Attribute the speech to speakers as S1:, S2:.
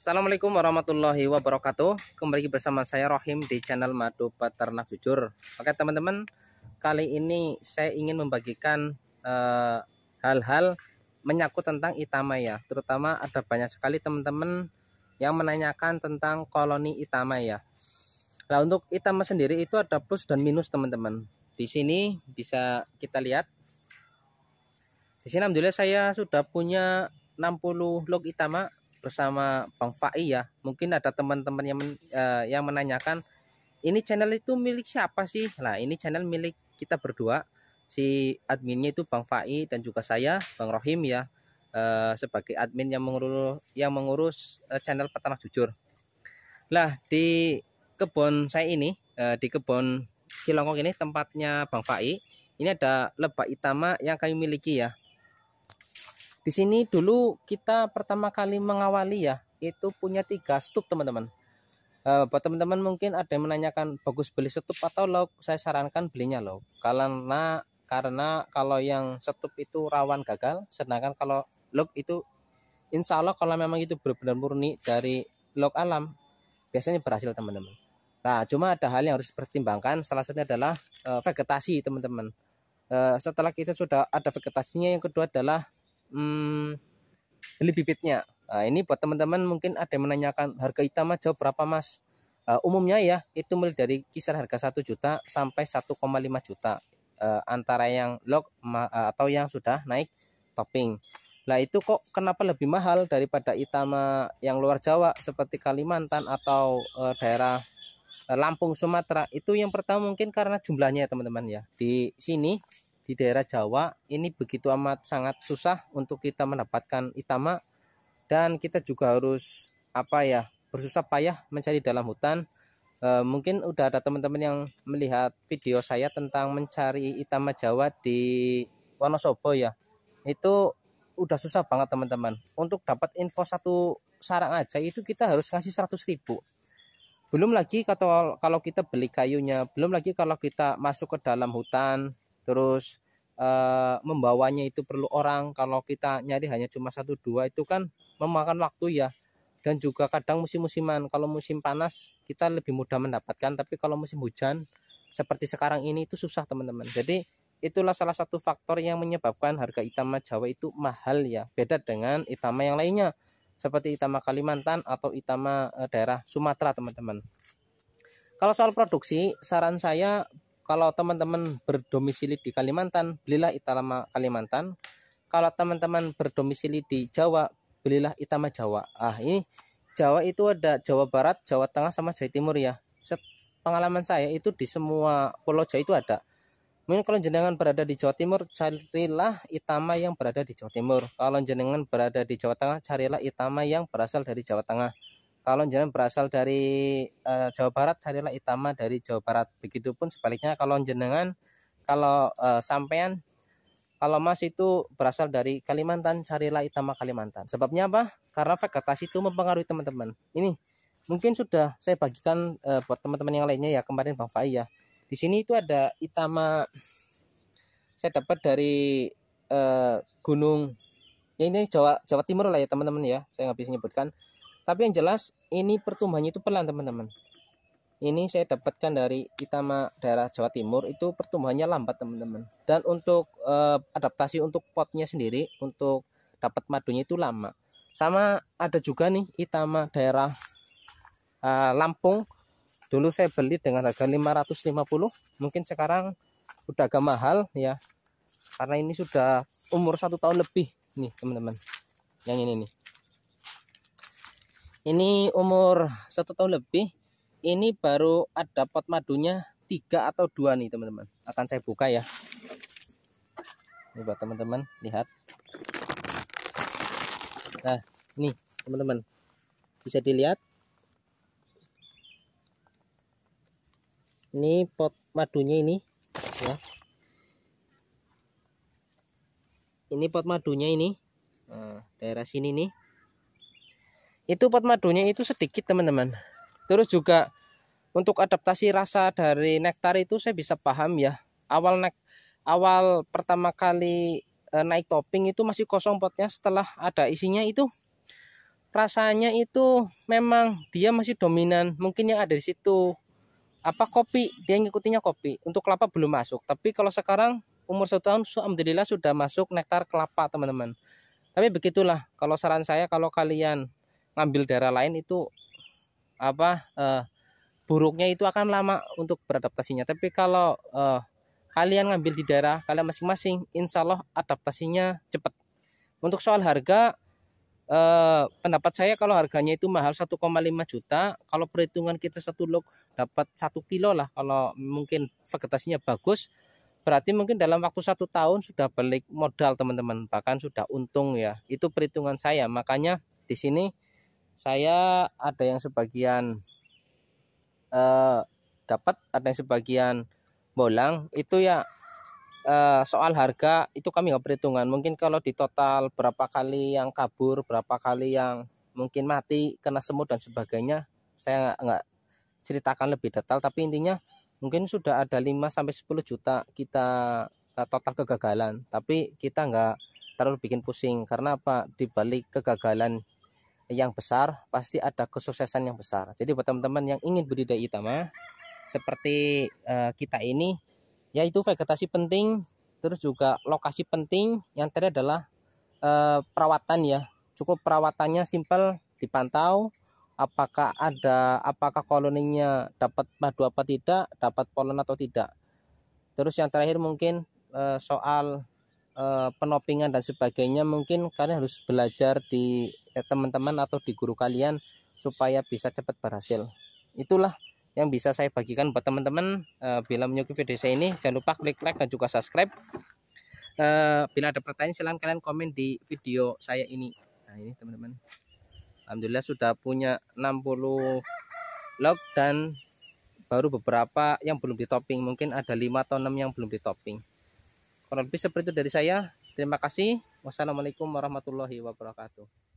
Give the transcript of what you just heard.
S1: Assalamualaikum warahmatullahi wabarakatuh Kembali bersama saya Rohim di channel Madu Peternak Jujur Oke teman-teman Kali ini saya ingin membagikan eh, Hal-hal uh, Menyakut menyangkut tentang itama ya Terutama ada banyak sekali teman-teman Yang menanyakan tentang koloni itama ya Nah untuk itama sendiri itu ada plus dan minus teman-teman Di sini bisa kita lihat di sini alhamdulillah saya sudah punya 60 log itama bersama Bang Fai ya. Mungkin ada teman-teman yang men, uh, yang menanyakan ini channel itu milik siapa sih? Nah, ini channel milik kita berdua. Si adminnya itu Bang Fai dan juga saya Bang Rohim ya. Uh, sebagai admin yang mengurus yang mengurus uh, channel peternak jujur. Lah di kebun saya ini uh, di kebun Cilongkong ini tempatnya Bang Fai ini ada lebak itama yang kami miliki ya. Di sini dulu kita pertama kali mengawali ya, itu punya tiga stup teman-teman. Eh, buat teman-teman mungkin ada yang menanyakan bagus beli stup atau log saya sarankan belinya log. karena karena kalau yang stup itu rawan gagal sedangkan kalau log itu insya Allah kalau memang itu benar-benar murni dari log alam biasanya berhasil teman-teman nah cuma ada hal yang harus dipertimbangkan salah satunya adalah eh, vegetasi teman-teman eh, setelah kita sudah ada vegetasinya yang kedua adalah hmm, beli bibitnya. Nah, ini buat teman-teman mungkin ada yang menanyakan harga hitam jauh berapa mas? Uh, umumnya ya itu mulai dari kisar harga 1 juta sampai 1,5 juta uh, antara yang log uh, atau yang sudah naik topping. Lah itu kok kenapa lebih mahal daripada itama yang luar Jawa seperti Kalimantan atau e, daerah Lampung Sumatera? Itu yang pertama mungkin karena jumlahnya ya, teman-teman ya. Di sini di daerah Jawa ini begitu amat sangat susah untuk kita mendapatkan itama dan kita juga harus apa ya bersusah payah mencari dalam hutan e, mungkin udah ada teman-teman yang melihat video saya tentang mencari itama Jawa di Wonosobo ya itu udah susah banget teman-teman untuk dapat info satu sarang aja itu kita harus ngasih 100 ribu belum lagi kalau kalau kita beli kayunya belum lagi kalau kita masuk ke dalam hutan terus e, membawanya itu perlu orang kalau kita nyari hanya cuma satu dua itu kan memakan waktu ya dan juga kadang musim-musiman kalau musim panas kita lebih mudah mendapatkan tapi kalau musim hujan seperti sekarang ini itu susah teman-teman jadi itulah salah satu faktor yang menyebabkan harga itama Jawa itu mahal ya beda dengan itama yang lainnya seperti itama Kalimantan atau itama eh, daerah Sumatera teman-teman kalau soal produksi saran saya kalau teman-teman berdomisili di Kalimantan, belilah Itama Kalimantan. Kalau teman-teman berdomisili di Jawa, belilah Itama Jawa. Ah, ini Jawa itu ada Jawa Barat, Jawa Tengah sama Jawa Timur ya. Pengalaman saya itu di semua pulau Jawa itu ada. Mungkin kalau jenengan berada di Jawa Timur, carilah Itama yang berada di Jawa Timur. Kalau jenengan berada di Jawa Tengah, carilah Itama yang berasal dari Jawa Tengah. Kalau jenengan berasal dari uh, Jawa Barat, carilah itama dari Jawa Barat. Begitupun sebaliknya kalau jenengan kalau uh, sampean kalau Mas itu berasal dari Kalimantan, carilah itama Kalimantan. Sebabnya apa? Karena vegetasi itu mempengaruhi teman-teman. Ini mungkin sudah saya bagikan uh, buat teman-teman yang lainnya ya kemarin Bang Fai ya. Di sini itu ada itama saya dapat dari uh, gunung ya ini Jawa Jawa Timur lah ya teman-teman ya. Saya nggak bisa nyebutkan tapi yang jelas ini pertumbuhannya itu pelan teman-teman ini saya dapatkan dari Itama daerah Jawa Timur itu pertumbuhannya lambat teman-teman dan untuk eh, adaptasi untuk potnya sendiri untuk dapat madunya itu lama sama ada juga nih Itama daerah eh, Lampung dulu saya beli dengan harga 550 mungkin sekarang udah agak mahal ya karena ini sudah umur satu tahun lebih nih teman-teman yang ini nih ini umur satu tahun lebih ini baru ada pot madunya tiga atau dua nih teman-teman akan saya buka ya ini buat teman-teman lihat nah ini teman-teman bisa dilihat ini pot madunya ini ya ini pot madunya ini hmm. daerah sini nih itu pot madunya itu sedikit teman-teman terus juga untuk adaptasi rasa dari nektar itu saya bisa paham ya awal nek awal pertama kali e, naik topping itu masih kosong potnya setelah ada isinya itu rasanya itu memang dia masih dominan mungkin yang ada di situ apa kopi dia ngikutinya kopi untuk kelapa belum masuk tapi kalau sekarang umur satu tahun alhamdulillah sudah masuk nektar kelapa teman-teman tapi begitulah kalau saran saya kalau kalian ngambil daerah lain itu apa eh, buruknya itu akan lama untuk beradaptasinya tapi kalau eh, kalian ngambil di daerah kalian masing-masing insya Allah adaptasinya cepat untuk soal harga eh, pendapat saya kalau harganya itu mahal 1,5 juta kalau perhitungan kita satu log dapat satu kilo lah kalau mungkin vegetasinya bagus berarti mungkin dalam waktu satu tahun sudah balik modal teman-teman bahkan sudah untung ya itu perhitungan saya makanya di sini saya ada yang sebagian uh, dapat ada yang sebagian bolang itu ya uh, soal harga itu kami nggak perhitungan mungkin kalau di total berapa kali yang kabur berapa kali yang mungkin mati kena semut dan sebagainya saya nggak ceritakan lebih detail tapi intinya mungkin sudah ada 5 sampai 10 juta kita eh, total kegagalan tapi kita nggak terlalu bikin pusing karena apa dibalik kegagalan yang besar pasti ada kesuksesan yang besar. Jadi buat teman-teman yang ingin budidaya itama seperti uh, kita ini yaitu vegetasi penting terus juga lokasi penting yang terakhir adalah uh, perawatan ya. Cukup perawatannya simpel dipantau apakah ada apakah koloninya dapat madu apa tidak, dapat polen atau tidak. Terus yang terakhir mungkin eh, soal Eh, penopingan dan sebagainya mungkin kalian harus belajar di eh, teman-teman eh, atau di guru kalian supaya bisa cepat berhasil itulah yang bisa saya bagikan buat teman-teman uh, bila menyukai video saya ini jangan lupa klik like dan juga subscribe bila ada pertanyaan silahkan kalian komen di video saya ini nah ini teman-teman Alhamdulillah sudah punya 60 log dan baru beberapa yang belum ditopping mungkin ada 5 atau 6 yang belum ditopping Kurang lebih seperti itu dari saya. Terima kasih. Wassalamualaikum warahmatullahi wabarakatuh.